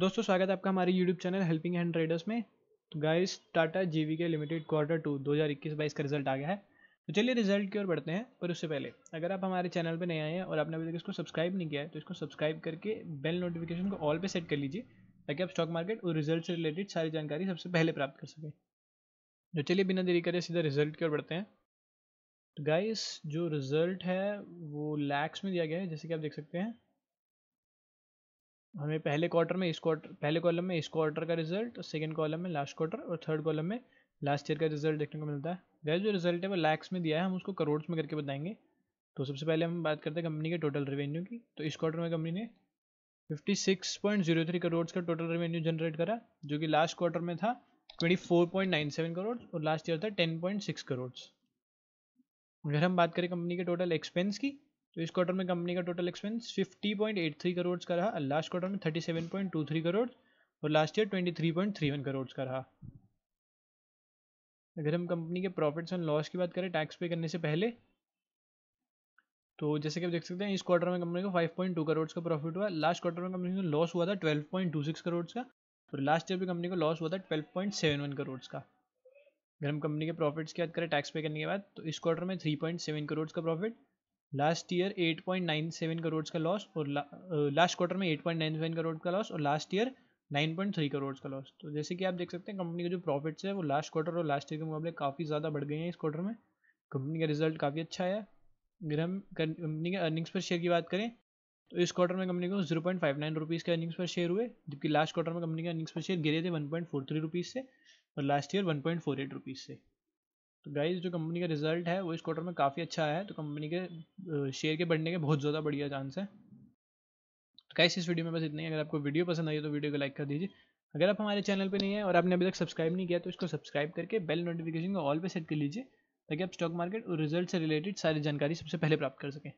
दोस्तों स्वागत है आपका हमारे YouTube channel helping hand traders में तो गाइस टाटा जीवी के लिमिटेड क्वार्टर टू 2021-22 का रिजल्ट आ गया है तो चलिए रिजल्ट की ओर बढ़ते हैं पर उससे पहले अगर आप हमारे चैनल पर नए आए हैं और आपने अभी तक इसको सब्सक्राइब नहीं किया है तो इसको सब्सक्राइब करके बेल नोटिफिकेशन को ऑल पर सेट कर लीजिए ताकि आप स्टॉक मार्केट और रिजल्ट से रिलेटेड सारी जानकारी सबसे पहले प्राप्त कर सकें तो चलिए बिना देरी करें सीधा रिजल्ट की ओर बढ़ते हैं तो गाइस जो रिज़ल्ट है वो लैक्स में दिया गया है जैसे कि आप देख सकते हैं हमें पहले क्वार्टर में इस क्वार्टर पहले कॉलम में इस क्वार्टर का रिजल्ट सेकेंड कॉलम में लास्ट क्वार्टर और थर्ड कॉलम में लास्ट ईयर का रिजल्ट देखने को मिलता है वह जो रिजल्ट है वो लैक्स में दिया है हम उसको करोड़ में करके बताएंगे तो सबसे पहले हम बात करते हैं कंपनी के टोटल रेवेन्यू की तो इस क्वार्टर में कंपनी ने 56.03 करोड़ का टोटल रेवेन्यू जनरेट करा जो कि लास्ट क्वार्टर में था 24.97 करोड़ और लास्ट ईयर था 10.6 करोड़ अगर हम बात करें कंपनी के टोटल एक्सपेंस की तो इस क्वार्टर में कंपनी का टोटल एक्सपेंस 50.83 करोड़ का रहा लास्ट क्वार्टर में 37.23 करोड़ और लास्ट ईयर 23.31 करोड़ का रहा अगर हम कंपनी के प्रॉफिट्स एंड लॉस की बात करें टैक्स पे करने से पहले तो जैसे कि आप देख सकते हैं इस क्वार्टर में कंपनी को 5.2 करोड़ का प्रॉफिट हुआ लास्ट क्वार्टर में कंपनी को लॉस हुआ था 12.26 करोड़ का और लास्ट ईयर भी कंपनी को लॉस हुआ था 12.71 करोड़ का अगर हम कंपनी के प्रॉफिट्स की बात करें टैक्स पे करने के बाद तो इस क्वार्टर में 3.7 करोड़ का प्रॉफिट लास्ट ईयर 8.97 करोड़ का लॉस और लास्ट क्वार्टर uh, में 8.97 करोड़ का लॉस और लास्ट ईयर 9.3 करोड़ का लॉस तो जैसे कि आप देख सकते हैं कंपनी के जो प्रॉफिट्स है वो लास्ट क्वार्टर और लास्ट ईयर के मुकाबले काफ़ी ज़्यादा बढ़ गए हैं इस क्वार्टर में कंपनी का रिजल्ट काफ़ी अच्छा है अगर हम कंपनी के अर्निंग्स पर शेयर की बात करें तो इस क्वार्टर में कंपनी को zero point five nine rupees के अर्निंग्स पर शेयर हुए जबकि लास्ट क्वार्टर में कंपनी के अर्निंग्स पर शेयर गिरे थे one point four three rupees से और last year one point four eight rupees से तो गाइज जो कंपनी का रिजल्ट है वो इस क्वार्टर में काफ़ी अच्छा है तो कंपनी के शेयर के बढ़ने के बहुत ज़्यादा बढ़िया चांस है तो गाइस इस वीडियो में बस इतना ही अगर आपको वीडियो पसंद आई तो वीडियो को लाइक कर दीजिए अगर आप हमारे चैनल पर नहीं है और आपने अभी तक सब्सक्राइब नहीं किया तो इसको सब्सक्राइब करके बेल नोटिफिकेशन को ऑल पर सेट कर लीजिए ताकि आप स्टॉक मार्केट और रिजल्ट से रिलेटेड सारी जानकारी सबसे पहले प्राप्त कर सकें